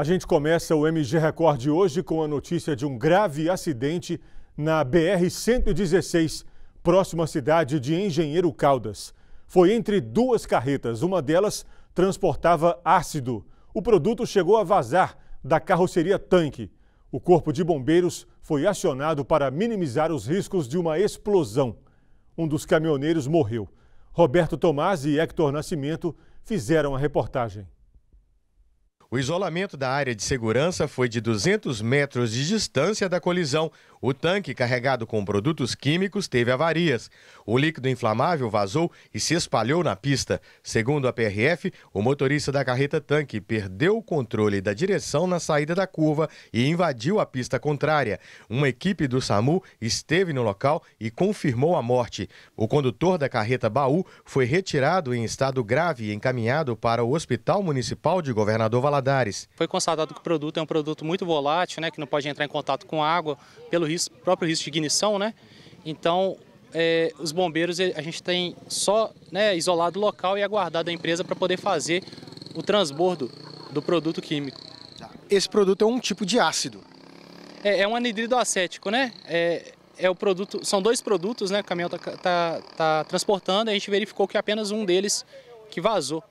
A gente começa o MG Record hoje com a notícia de um grave acidente na BR-116, próxima à cidade de Engenheiro Caldas. Foi entre duas carretas, uma delas transportava ácido. O produto chegou a vazar da carroceria tanque. O Corpo de Bombeiros foi acionado para minimizar os riscos de uma explosão. Um dos caminhoneiros morreu. Roberto Tomás e Hector Nascimento fizeram a reportagem. O isolamento da área de segurança foi de 200 metros de distância da colisão, o tanque carregado com produtos químicos teve avarias. O líquido inflamável vazou e se espalhou na pista. Segundo a PRF, o motorista da carreta tanque perdeu o controle da direção na saída da curva e invadiu a pista contrária. Uma equipe do SAMU esteve no local e confirmou a morte. O condutor da carreta baú foi retirado em estado grave e encaminhado para o Hospital Municipal de Governador Valadares. Foi constatado que o produto é um produto muito volátil, né, que não pode entrar em contato com água pelo risco, próprio risco de ignição, né? Então, é, os bombeiros a gente tem só né, isolado o local e aguardado a empresa para poder fazer o transbordo do produto químico. Tá. Esse produto é um tipo de ácido. É, é um anidrido acético, né? É, é o produto, são dois produtos, né? O caminhão está tá, tá transportando, a gente verificou que apenas um deles que vazou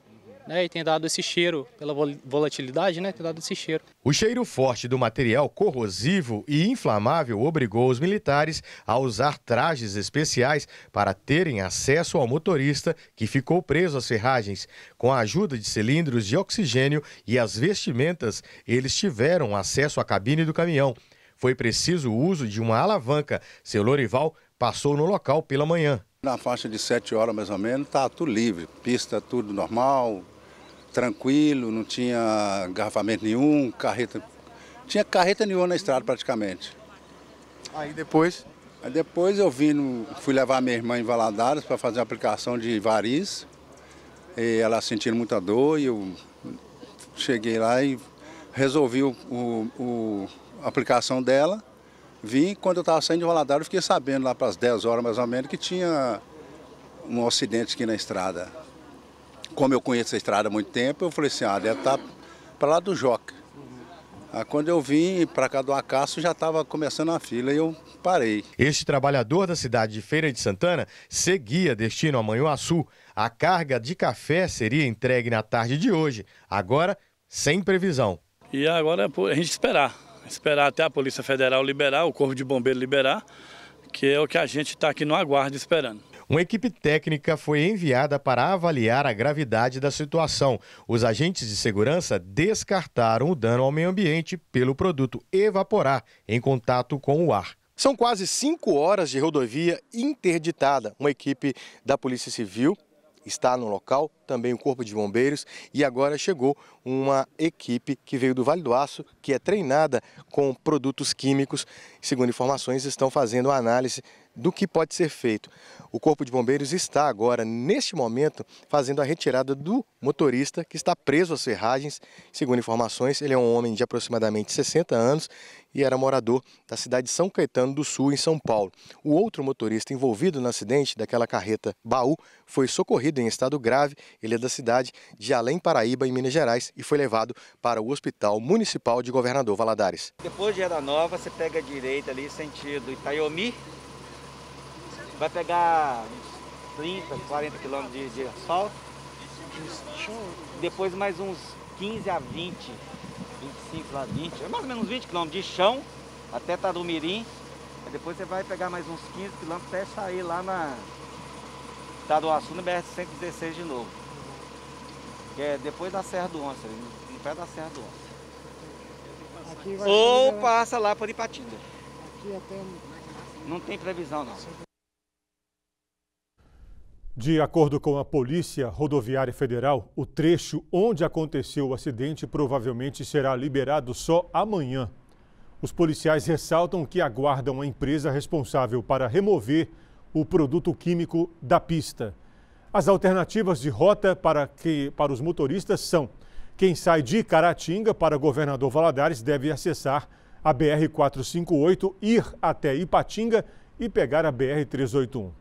né, e tem dado esse cheiro, pela volatilidade, né, tem dado esse cheiro. O cheiro forte do material corrosivo e inflamável obrigou os militares a usar trajes especiais para terem acesso ao motorista que ficou preso às ferragens. Com a ajuda de cilindros de oxigênio e as vestimentas, eles tiveram acesso à cabine do caminhão. Foi preciso o uso de uma alavanca. Seu Lorival passou no local pela manhã. Na faixa de 7 horas mais ou menos, está tudo livre, pista tudo normal, tranquilo, não tinha engarrafamento nenhum, carreta. Tinha carreta nenhuma na estrada praticamente. Aí depois? Aí depois eu vim, fui levar minha irmã em Valadares para fazer a aplicação de variz. ela sentindo muita dor e eu cheguei lá e resolvi o, o, o a aplicação dela. Vim, quando eu estava saindo de Valadares, eu fiquei sabendo lá para as 10 horas mais ou menos que tinha um acidente aqui na estrada como eu conheço a estrada há muito tempo, eu falei assim, ah, deve estar tá para lá do Joca. quando eu vim para cá do Acaso já estava começando a fila e eu parei. Este trabalhador da cidade de Feira de Santana seguia destino a Manhuaçu. A carga de café seria entregue na tarde de hoje, agora sem previsão. E agora é a gente esperar, esperar até a Polícia Federal liberar, o Corpo de Bombeiro liberar, que é o que a gente está aqui no aguardo esperando. Uma equipe técnica foi enviada para avaliar a gravidade da situação. Os agentes de segurança descartaram o dano ao meio ambiente pelo produto evaporar em contato com o ar. São quase cinco horas de rodovia interditada. Uma equipe da Polícia Civil está no local, também o Corpo de Bombeiros, e agora chegou uma equipe que veio do Vale do Aço, que é treinada com produtos químicos. Segundo informações, estão fazendo a análise do que pode ser feito. O Corpo de Bombeiros está agora, neste momento, fazendo a retirada do motorista que está preso às ferragens. Segundo informações, ele é um homem de aproximadamente 60 anos e era morador da cidade de São Caetano do Sul, em São Paulo. O outro motorista envolvido no acidente daquela carreta baú foi socorrido em estado grave. Ele é da cidade de Além Paraíba, em Minas Gerais, e foi levado para o Hospital Municipal de Governador Valadares. Depois de Era Nova, você pega a direita ali, sentido Itaiomi, vai pegar uns 30, 40 quilômetros de, de asfalto. Depois mais uns 15 a 20, 25 lá 20, mais ou menos uns 20 quilômetros de chão até do Mirim. Aí depois você vai pegar mais uns 15 quilômetros até sair lá na Taduaçu, no BR-116 de novo. Que é depois da Serra do Onça, no pé da Serra do Onça. Ou chegar... passa lá por Ipatinga. Não tem previsão não. De acordo com a Polícia Rodoviária Federal, o trecho onde aconteceu o acidente provavelmente será liberado só amanhã. Os policiais ressaltam que aguardam a empresa responsável para remover o produto químico da pista. As alternativas de rota para, que, para os motoristas são: quem sai de Caratinga para Governador Valadares deve acessar a BR-458, ir até Ipatinga e pegar a BR-381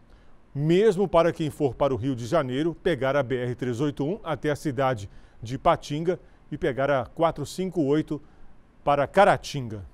mesmo para quem for para o Rio de Janeiro, pegar a BR-381 até a cidade de Patinga e pegar a 458 para Caratinga.